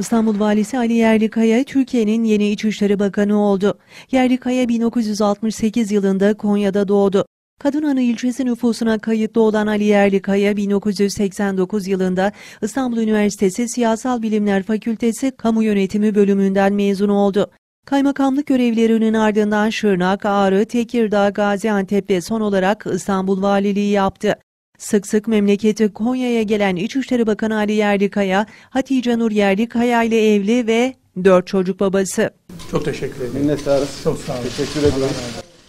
İstanbul Valisi Ali Yerlikaya Türkiye'nin yeni İçişleri Bakanı oldu. Yerlikaya 1968 yılında Konya'da doğdu. Kadınanı ilçesi nüfusuna kayıtlı olan Ali Yerlikaya 1989 yılında İstanbul Üniversitesi Siyasal Bilimler Fakültesi Kamu Yönetimi bölümünden mezun oldu. Kaymakamlık görevlerinin ardından Şırnak, Ağrı, Tekirdağ, Gaziantep ve son olarak İstanbul Valiliği yaptı. Sık sık memleketi Konya'ya gelen İçişleri Bakanı Ali Yerlikaya, Hatice Nur Yerlikaya ile evli ve dört çocuk babası. Çok teşekkür ederim. Minnettarız. Çok sağ olun. Teşekkür ederim.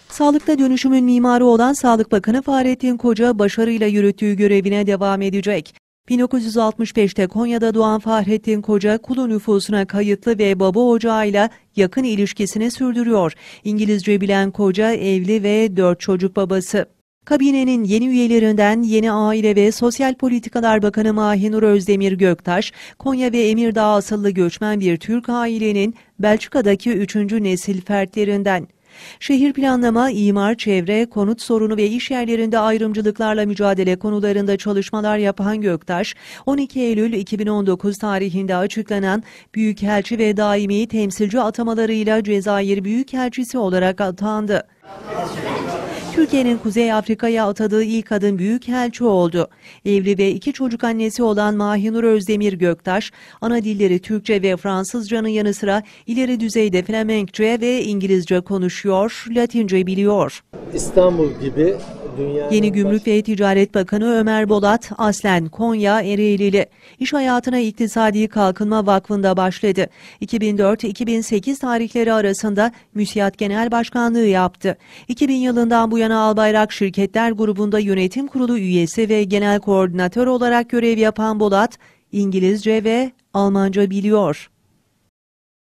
Sağlıkta dönüşümün mimarı olan Sağlık Bakanı Fahrettin Koca başarıyla yürüttüğü görevine devam edecek. 1965'te Konya'da doğan Fahrettin Koca kulu nüfusuna kayıtlı ve baba ocağıyla yakın ilişkisini sürdürüyor. İngilizce bilen Koca evli ve dört çocuk babası. Kabinenin yeni üyelerinden Yeni Aile ve Sosyal Politikalar Bakanı Mahinur Özdemir Göktaş, Konya ve Emirdağ asıllı göçmen bir Türk ailenin Belçika'daki üçüncü nesil fertlerinden. Şehir planlama, imar, çevre, konut sorunu ve iş yerlerinde ayrımcılıklarla mücadele konularında çalışmalar yapan Göktaş, 12 Eylül 2019 tarihinde açıklanan Büyükelçi ve daimi temsilci atamalarıyla Cezayir Büyükelçisi olarak atandı. Türkiye'nin Kuzey Afrika'ya atadığı ilk adım büyükelçi oldu. Evli ve iki çocuk annesi olan Mahinur Özdemir Göktaş, ana dilleri Türkçe ve Fransızcanın yanı sıra ileri düzeyde Flemenkçe ve İngilizce konuşuyor, Latince biliyor. İstanbul gibi Yeni Gümrük ve Ticaret Bakanı Ömer Bolat aslen Konya Ereğlili. İş hayatına İktisadi Kalkınma Vakfı'nda başladı. 2004-2008 tarihleri arasında Müsiyat Genel Başkanlığı yaptı. 2000 yılından bu yana Albayrak Şirketler Grubu'nda yönetim kurulu üyesi ve genel koordinatör olarak görev yapan Bolat, İngilizce ve Almanca biliyor.